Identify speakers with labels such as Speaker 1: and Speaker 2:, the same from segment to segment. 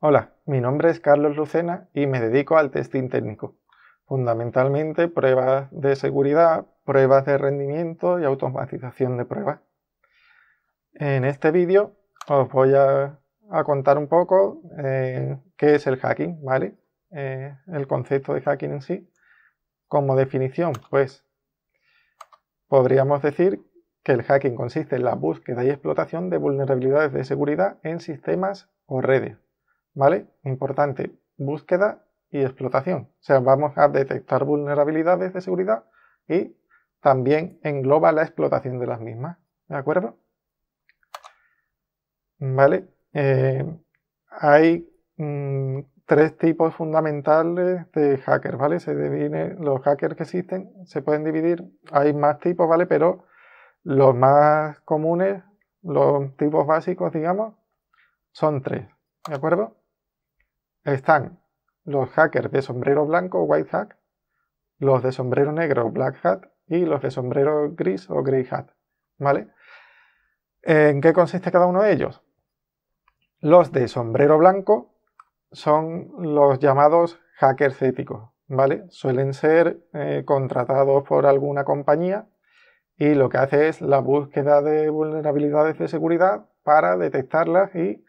Speaker 1: Hola, mi nombre es Carlos Lucena y me dedico al testing técnico, fundamentalmente pruebas de seguridad, pruebas de rendimiento y automatización de pruebas. En este vídeo os voy a, contar un poco eh, qué es el hacking, ¿vale? Eh, el concepto de hacking en sí. Como definición, pues podríamos decir que el hacking consiste en la búsqueda y explotación de vulnerabilidades de seguridad en sistemas o redes. ¿vale? Importante, búsqueda y explotación. O sea, vamos a detectar vulnerabilidades de seguridad y también engloba la explotación de las mismas, ¿de acuerdo? ¿Vale? Eh, hay mm, tres tipos fundamentales de hackers, ¿vale? Se dividen, los hackers que existen se pueden dividir, hay más tipos, ¿vale? Pero los más comunes, los tipos básicos, digamos, son tres, ¿de acuerdo? están los hackers de sombrero blanco, white hat, los de sombrero negro, black hat, y los de sombrero gris o grey hat. ¿Vale? ¿En qué consiste cada uno de ellos? Los de sombrero blanco son los llamados hackers éticos, ¿vale? Suelen ser eh, contratados por alguna compañía y lo que hace es la búsqueda de vulnerabilidades de seguridad para detectarlas y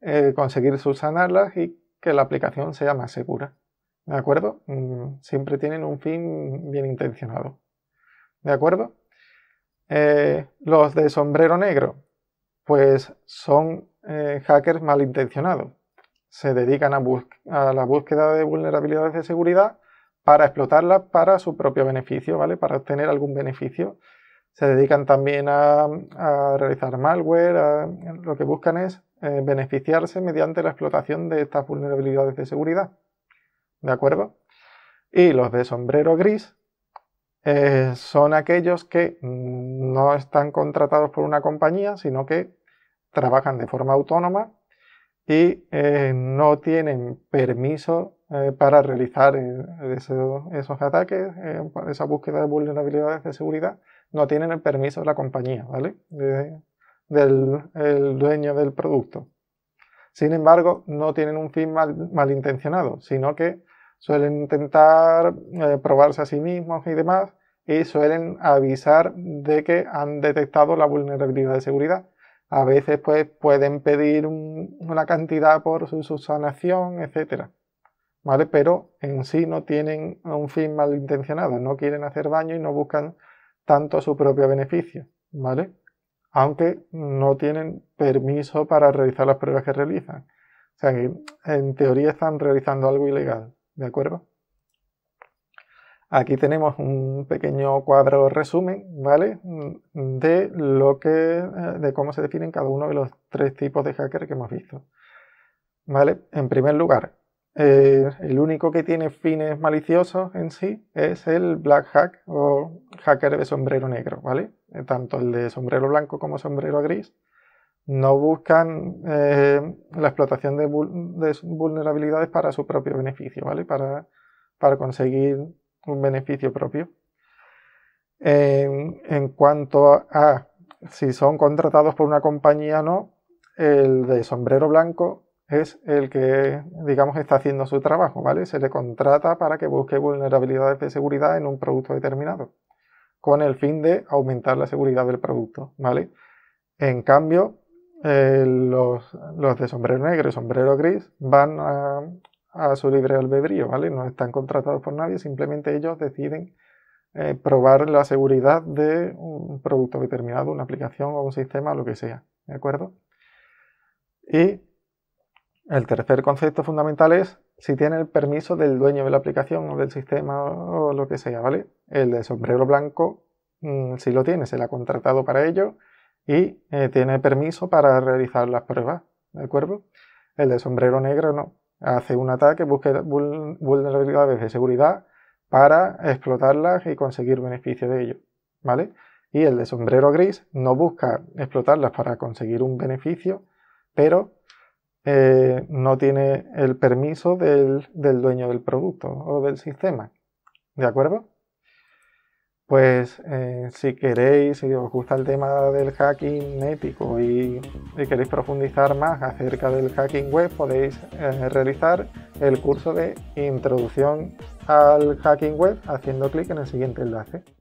Speaker 1: eh, conseguir subsanarlas y que la aplicación sea más segura. ¿De acuerdo? Mm, siempre tienen un fin bien intencionado. ¿De acuerdo? Eh, los de sombrero negro, pues son eh, hackers malintencionados. Se dedican a, a, la búsqueda de vulnerabilidades de seguridad para explotarlas para su propio beneficio, ¿vale? Para obtener algún beneficio. Se dedican también a, realizar malware, lo que buscan es eh, beneficiarse mediante la explotación de estas vulnerabilidades de seguridad. ¿De acuerdo? Y los de sombrero gris eh, son aquellos que mm, no están contratados por una compañía, sino que trabajan de forma autónoma y eh, no tienen permiso para realizar esos, ataques, esa búsqueda de vulnerabilidades de seguridad, no tienen el permiso de la compañía, ¿vale? del dueño del producto. Sin embargo, no tienen un fin malintencionado, sino que suelen intentar eh, probarse a sí mismos y demás y suelen avisar de que han detectado la vulnerabilidad de seguridad. A veces pues, pueden pedir una cantidad por su sanación, etc. ¿Vale? Pero en sí no tienen un fin malintencionado, no quieren hacer daño y no buscan tanto su propio beneficio. ¿Vale? aunque no tienen permiso para realizar las pruebas que realizan. O sea que en teoría están realizando algo ilegal, ¿de acuerdo? Aquí tenemos un pequeño cuadro resumen, ¿vale? De lo que, eh, de cómo se definen cada uno de los tres tipos de hacker que hemos visto. ¿Vale? En primer lugar, eh, el único que tiene fines maliciosos en sí es el black hack o hacker de sombrero negro, ¿vale? Eh, tanto el de sombrero blanco como sombrero gris, no buscan eh, la explotación de, vulnerabilidades para su propio beneficio, ¿vale? Para, conseguir un beneficio propio. en cuanto a, si son contratados por una compañía o no, el de sombrero blanco es el que, digamos, está haciendo su trabajo, ¿vale? Se le contrata para que busque vulnerabilidades de seguridad en un producto determinado con el fin de aumentar la seguridad del producto, ¿vale? En cambio, eh, los, de sombrero negro y sombrero gris van a, su libre albedrío, ¿vale? No están contratados por nadie, simplemente ellos deciden eh, probar la seguridad de un producto determinado, una aplicación o un sistema, lo que sea, ¿de acuerdo? Y el tercer concepto fundamental es si tiene el permiso del dueño de la aplicación o del sistema o lo que sea, ¿vale? El de sombrero blanco mm, si lo tiene, se le ha contratado para ello y eh, tiene permiso para realizar las pruebas, ¿de acuerdo? El de sombrero negro no. Hace un ataque, busca vulnerabilidades de seguridad para explotarlas y conseguir beneficio de ello, ¿vale? Y el de sombrero gris no busca explotarlas para conseguir un beneficio, pero eh, no tiene el permiso del, dueño del producto o del sistema. ¿De acuerdo? Pues eh, si queréis, si os gusta el tema del hacking ético y, queréis profundizar más acerca del hacking web, podéis eh, realizar el curso de introducción al hacking web haciendo clic en el siguiente enlace.